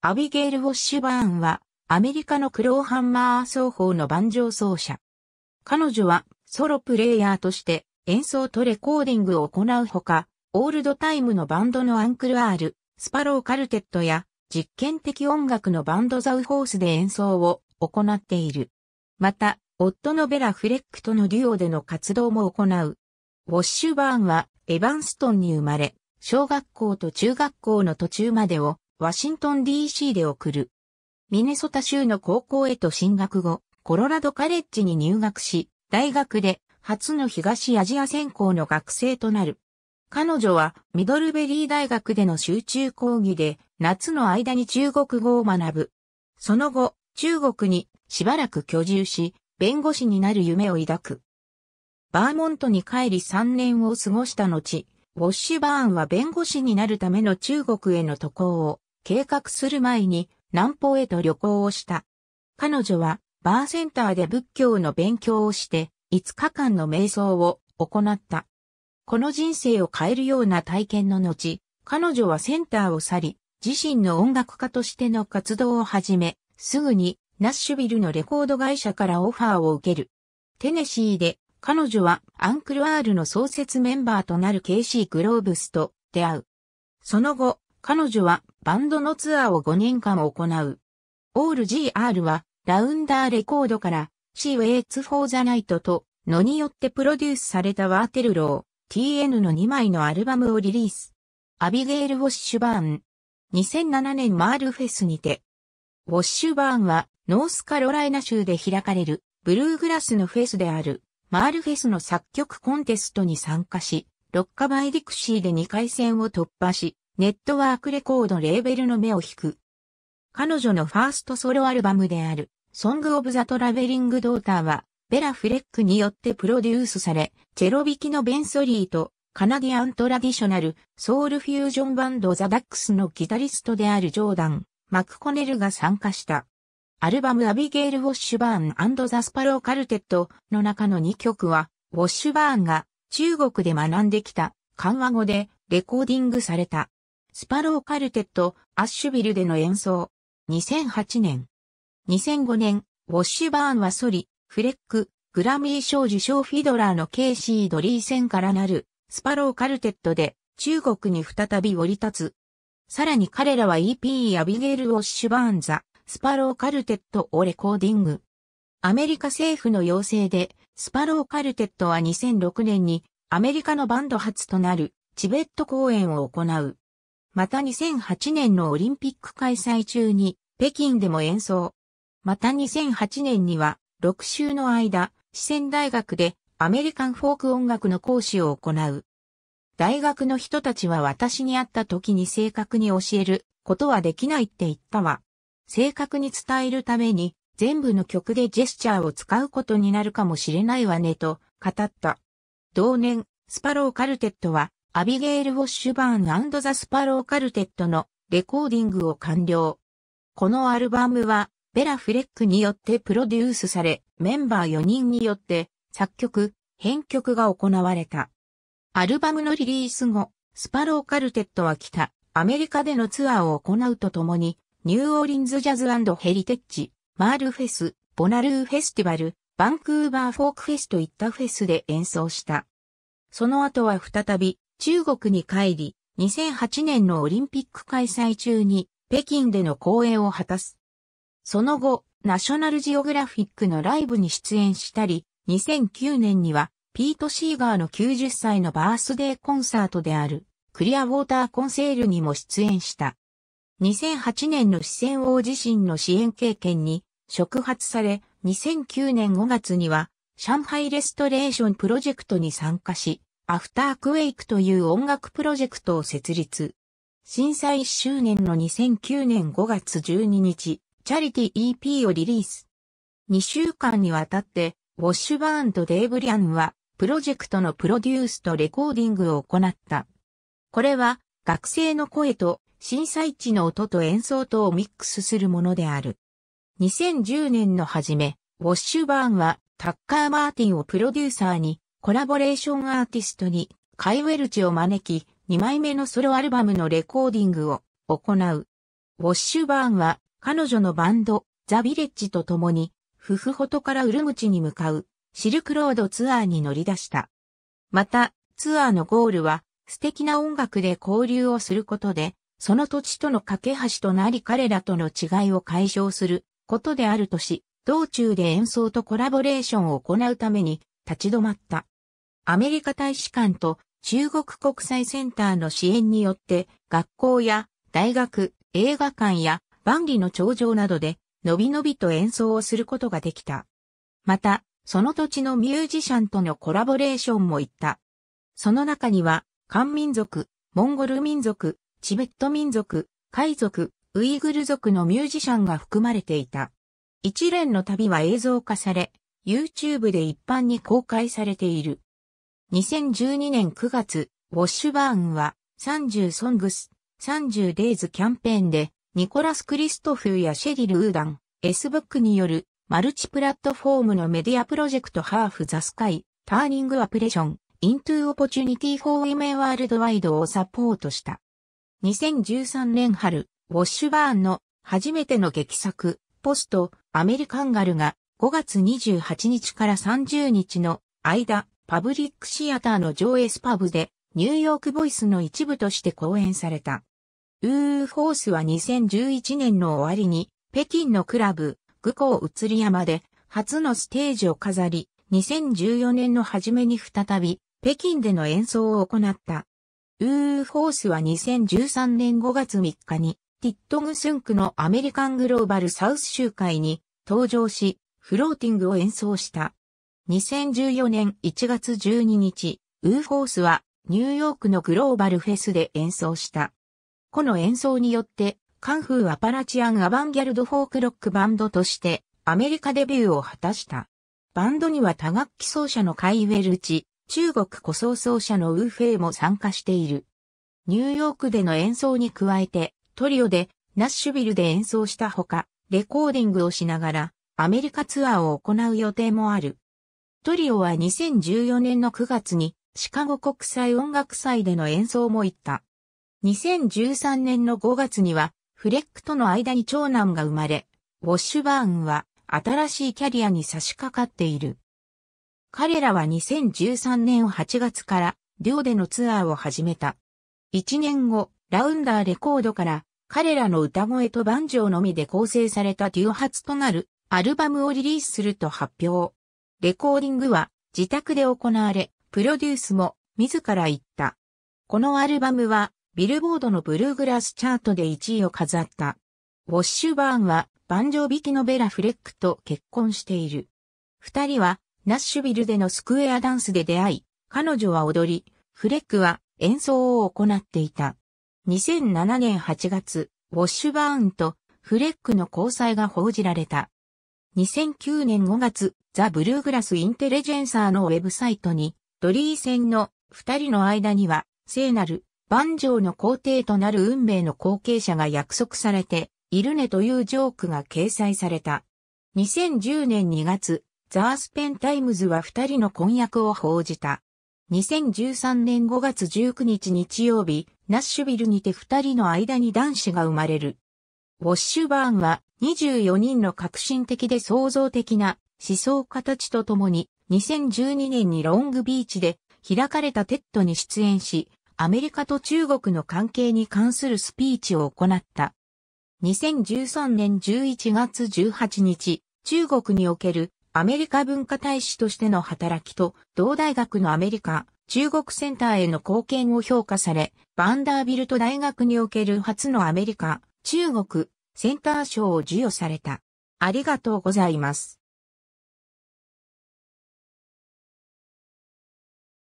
アビゲイル・ウォッシュバーンは、アメリカのクローハンマー奏法の盤上奏者。彼女は、ソロプレイヤーとして、演奏とレコーディングを行うほか、オールドタイムのバンドのアンクル・アール、スパロー・カルテットや、実験的音楽のバンドザウホースで演奏を行っている。また、夫のベラ・フレックとのデュオでの活動も行う。ウォッシュバーンは、エヴァンストンに生まれ、小学校と中学校の途中までを、ワシントン DC で送る。ミネソタ州の高校へと進学後、コロラドカレッジに入学し、大学で初の東アジア専攻の学生となる。彼女はミドルベリー大学での集中講義で夏の間に中国語を学ぶ。その後、中国にしばらく居住し、弁護士になる夢を抱く。バーモントに帰り3年を過ごした後、ウォッシュバーンは弁護士になるための中国への渡航を計画する前に南方へと旅行をした。彼女はバーセンターで仏教の勉強をして5日間の瞑想を行った。この人生を変えるような体験の後、彼女はセンターを去り、自身の音楽家としての活動を始め、すぐにナッシュビルのレコード会社からオファーを受ける。テネシーで彼女はアンクルアールの創設メンバーとなるケイシー・グローブスと出会う。その後、彼女はバンドのツアーを5年間行う。オール GR は、ラウンダーレコードから、シーウェイツ・フォー・ザ・ナイトと、のによってプロデュースされたワーテルロー、TN の2枚のアルバムをリリース。アビゲイル・ウォッシュバーン。2007年マールフェスにて。ウォッシュバーンは、ノースカロライナ州で開かれる、ブルーグラスのフェスである、マールフェスの作曲コンテストに参加し、ロッカバイディクシーで2回戦を突破し、ネットワークレコードレーベルの目を引く。彼女のファーストソロアルバムである、ソング・オブ・ザ・トラベリング・ドーターは、ベラ・フレックによってプロデュースされ、チェロ弾きのベンソリーと、カナディアントラディショナル、ソウルフュージョンバンドザ・ダックスのギタリストであるジョーダン、マクコネルが参加した。アルバムアビゲール・ウォッシュバーンザ・スパロー・カルテットの中の2曲は、ウォッシュバーンが中国で学んできた、緩和語でレコーディングされた。スパローカルテット、アッシュビルでの演奏。2008年。2005年、ウォッシュバーンはソリ、フレック、グラミー賞受賞フィドラーのケイシー・ドリーセンからなる、スパローカルテットで、中国に再び降り立つ。さらに彼らは EP アビゲール・ウォッシュバーンザ、スパローカルテットをレコーディング。アメリカ政府の要請で、スパローカルテットは2006年にアメリカのバンド初となるチベット公演を行う。また2008年のオリンピック開催中に北京でも演奏。また2008年には6週の間、四川大学でアメリカンフォーク音楽の講師を行う。大学の人たちは私に会った時に正確に教えることはできないって言ったわ。正確に伝えるために全部の曲でジェスチャーを使うことになるかもしれないわねと語った。同年、スパローカルテットはアビゲール・ウォッシュバーンザ・スパロー・カルテットのレコーディングを完了。このアルバムは、ベラ・フレックによってプロデュースされ、メンバー4人によって作曲、編曲が行われた。アルバムのリリース後、スパロー・カルテットは北、アメリカでのツアーを行うとともに、ニューオーリンズ・ジャズヘリテッジ、マールフェス、ボナルーフェスティバル、バンクーバーフォークフェスといったフェスで演奏した。その後は再び中国に帰り、2008年のオリンピック開催中に北京での公演を果たす。その後、ナショナルジオグラフィックのライブに出演したり、2009年にはピート・シーガーの90歳のバースデーコンサートであるクリアウォーターコンセールにも出演した。2008年の四川王自身の支援経験に触発され、2009年5月には上海レストレーションプロジェクトに参加し、アフタークェイクという音楽プロジェクトを設立。震災1周年の2009年5月12日、チャリティ EP をリリース。2週間にわたって、ウォッシュバーンとデイブリアンは、プロジェクトのプロデュースとレコーディングを行った。これは、学生の声と震災地の音と演奏とをミックスするものである。2010年の初め、ウォッシュバーンは、タッカー・マーティンをプロデューサーにコラボレーションアーティストにカイ・ウェルチを招き、2枚目のソロアルバムのレコーディングを行う。ウォッシュバーンは彼女のバンド、ザ・ビレッジと共に、フフホトからウルムチに向かうシルクロードツアーに乗り出した。また、ツアーのゴールは素敵な音楽で交流をすることで、その土地との架け橋となり彼らとの違いを解消することであるとし、道中で演奏とコラボレーションを行うために立ち止まった。アメリカ大使館と中国国際センターの支援によって学校や大学、映画館や万里の長城などでのびのびと演奏をすることができた。また、その土地のミュージシャンとのコラボレーションも行った。その中には、漢民族、モンゴル民族、チベット民族、海族、ウイグル族のミュージシャンが含まれていた。一連の旅は映像化され、YouTube で一般に公開されている。2012年9月、ウォッシュバーンは30ソングス、30デイズキャンペーンで、ニコラス・クリストフーやシェリル・ウーダン、S ブックによるマルチプラットフォームのメディアプロジェクトハーフ・ザ・スカイ、ターニング・アプレション、イントゥ・オポチュニティ・フォー・イメン・ワールドワイドをサポートした。2013年春、ウォッシュバーンの初めての劇作、ポスト、アメリカンガルが5月28日から30日の間、パブリックシアターの上エスパブで、ニューヨークボイスの一部として公演された。ウーフォースは2011年の終わりに、北京のクラブ、グコー移り山で、初のステージを飾り、2014年の初めに再び、北京での演奏を行った。ウーフォースは2013年5月3日に、ティットグスンクのアメリカングローバルサウス集会に登場し、フローティングを演奏した。2014年1月12日、ウーフォースはニューヨークのグローバルフェスで演奏した。この演奏によって、カンフーアパラチアンアバンギャルドフォークロックバンドとしてアメリカデビューを果たした。バンドには多楽器奏者のカイウェルチ、中国古奏奏者のウーフェイも参加している。ニューヨークでの演奏に加えて、トリオでナッシュビルで演奏したほか、レコーディングをしながら、アメリカツアーを行う予定もある。トリオは2014年の9月にシカゴ国際音楽祭での演奏も行った。2013年の5月にはフレックとの間に長男が生まれ、ウォッシュバーンは新しいキャリアに差し掛かっている。彼らは2013年8月からオでのツアーを始めた。1年後、ラウンダーレコードから彼らの歌声とバンジョーのみで構成されたオ8となるアルバムをリリースすると発表。レコーディングは自宅で行われ、プロデュースも自ら行った。このアルバムはビルボードのブルーグラスチャートで1位を飾った。ウォッシュバーンはバンジョビキのベラ・フレックと結婚している。二人はナッシュビルでのスクエアダンスで出会い、彼女は踊り、フレックは演奏を行っていた。2007年8月、ウォッシュバーンとフレックの交際が報じられた。2009年5月、ザ・ブルーグラス・インテレジェンサーのウェブサイトに、ドリー戦の二人の間には、聖なる、万丈の皇帝となる運命の後継者が約束されて、いるねというジョークが掲載された。2010年2月、ザ・アスペン・タイムズは二人の婚約を報じた。2013年5月19日日曜日、ナッシュビルにて二人の間に男子が生まれる。ウォッシュバーンは24人の革新的で創造的な思想形とともに、2012年にロングビーチで開かれたテッドに出演し、アメリカと中国の関係に関するスピーチを行った。2013年11月18日、中国におけるアメリカ文化大使としての働きと、同大学のアメリカ、中国センターへの貢献を評価され、バンダービルト大学における初のアメリカ、中国、センター賞を授与された。ありがとうございます。